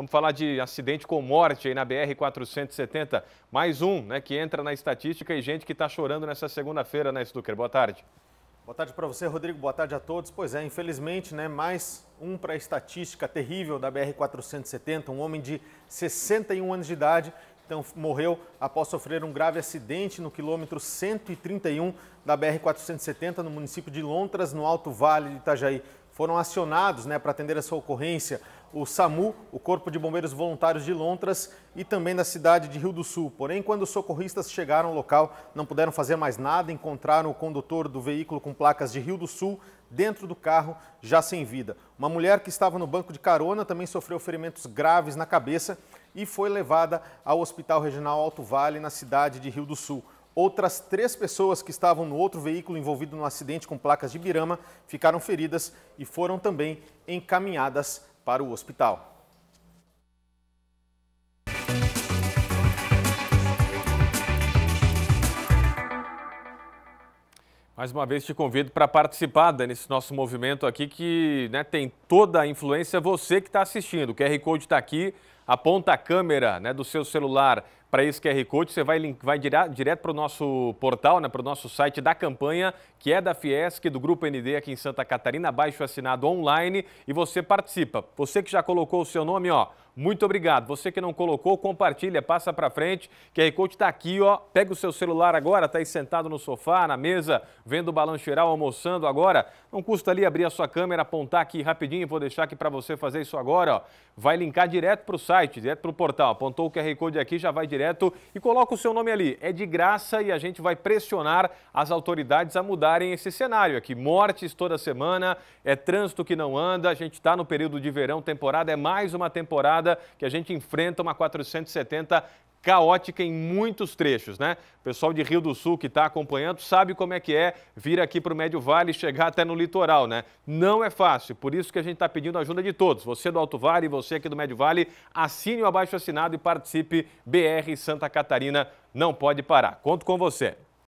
Vamos falar de acidente com morte aí na BR-470. Mais um né, que entra na estatística e gente que está chorando nessa segunda-feira, né, Stucker? Boa tarde. Boa tarde para você, Rodrigo. Boa tarde a todos. Pois é, infelizmente, né, mais um para a estatística terrível da BR-470. Um homem de 61 anos de idade então, morreu após sofrer um grave acidente no quilômetro 131 da BR-470, no município de Lontras, no Alto Vale de Itajaí. Foram acionados né, para atender essa ocorrência o SAMU, o Corpo de Bombeiros Voluntários de Lontras e também da cidade de Rio do Sul. Porém, quando os socorristas chegaram ao local, não puderam fazer mais nada, encontraram o condutor do veículo com placas de Rio do Sul dentro do carro, já sem vida. Uma mulher que estava no banco de carona também sofreu ferimentos graves na cabeça e foi levada ao Hospital Regional Alto Vale, na cidade de Rio do Sul. Outras três pessoas que estavam no outro veículo envolvido no acidente com placas de birama ficaram feridas e foram também encaminhadas para o hospital. Mais uma vez te convido para participar nesse nosso movimento aqui que né, tem toda a influência você que está assistindo. O QR Code está aqui, aponta a câmera né, do seu celular para esse QR Code, você vai, vai direto para o nosso portal, né, para o nosso site da campanha, que é da Fiesc, do Grupo ND aqui em Santa Catarina, abaixo assinado online, e você participa. Você que já colocou o seu nome, ó, muito obrigado. Você que não colocou, compartilha, passa para frente. QR Code está aqui, ó. Pega o seu celular agora, está aí sentado no sofá, na mesa, vendo o balanço geral, almoçando agora. Não custa ali abrir a sua câmera, apontar aqui rapidinho, vou deixar aqui para você fazer isso agora, ó. Vai linkar direto para o site, direto para o portal. Apontou o QR Code aqui, já vai direto direto e coloca o seu nome ali. É de graça e a gente vai pressionar as autoridades a mudarem esse cenário aqui. Mortes toda semana, é trânsito que não anda, a gente está no período de verão, temporada é mais uma temporada que a gente enfrenta uma 470 caótica em muitos trechos, né? O pessoal de Rio do Sul que está acompanhando sabe como é que é vir aqui para o Médio Vale e chegar até no litoral, né? Não é fácil, por isso que a gente está pedindo a ajuda de todos. Você do Alto Vale e você aqui do Médio Vale, assine o abaixo assinado e participe. BR Santa Catarina não pode parar. Conto com você.